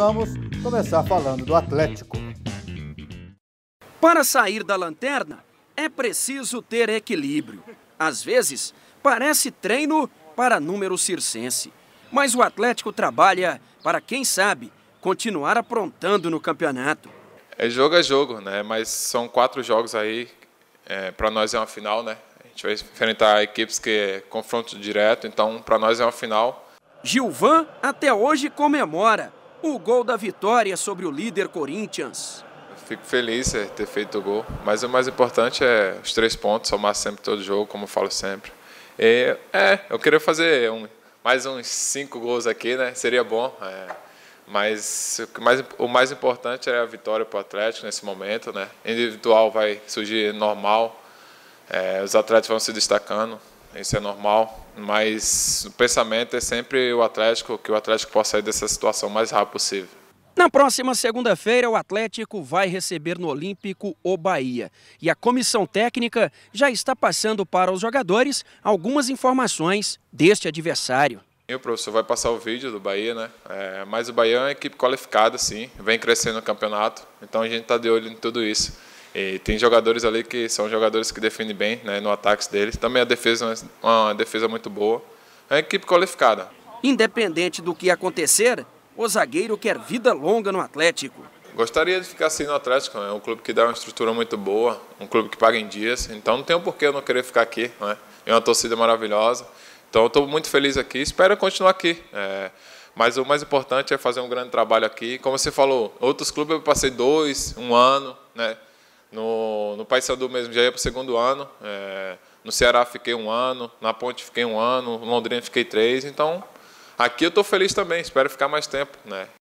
Vamos começar falando do Atlético. Para sair da lanterna, é preciso ter equilíbrio. Às vezes, parece treino para número circense. Mas o Atlético trabalha para, quem sabe, continuar aprontando no campeonato. É jogo é jogo, né? Mas são quatro jogos aí. É, para nós é uma final, né? A gente vai enfrentar equipes que é confronto direto, então para nós é uma final. Gilvan até hoje comemora o gol da vitória sobre o líder Corinthians. Fico feliz de ter feito o gol, mas o mais importante é os três pontos, somar sempre todo jogo, como eu falo sempre. E, é, eu queria fazer um, mais uns cinco gols aqui, né? Seria bom. É, mas o mais, o mais importante é a vitória para o Atlético nesse momento, né? Individual vai surgir normal, é, os atletas vão se destacando, isso é normal, mas o pensamento é sempre o Atlético, que o Atlético possa sair dessa situação o mais rápido possível. Na próxima segunda-feira, o Atlético vai receber no Olímpico o Bahia. E a comissão técnica já está passando para os jogadores algumas informações deste adversário. E o professor vai passar o vídeo do Bahia, né? É, mas o Bahia é uma equipe qualificada, sim, vem crescendo no campeonato, então a gente está de olho em tudo isso. E tem jogadores ali que são jogadores que defendem bem né, no ataque deles. Também a defesa é uma defesa muito boa. É uma equipe qualificada. Independente do que acontecer, o zagueiro quer vida longa no Atlético. Gostaria de ficar assim no Atlético, né? é um clube que dá uma estrutura muito boa, um clube que paga em dias, então não tem um porquê eu não querer ficar aqui. Né? É uma torcida maravilhosa, então estou muito feliz aqui, espero continuar aqui. É, mas o mais importante é fazer um grande trabalho aqui. Como você falou, outros clubes eu passei dois, um ano, né? No, no País Sandu mesmo já ia para o segundo ano. É, no Ceará fiquei um ano, na Ponte fiquei um ano, no Londrina fiquei três. Então, aqui eu estou feliz também, espero ficar mais tempo. Né?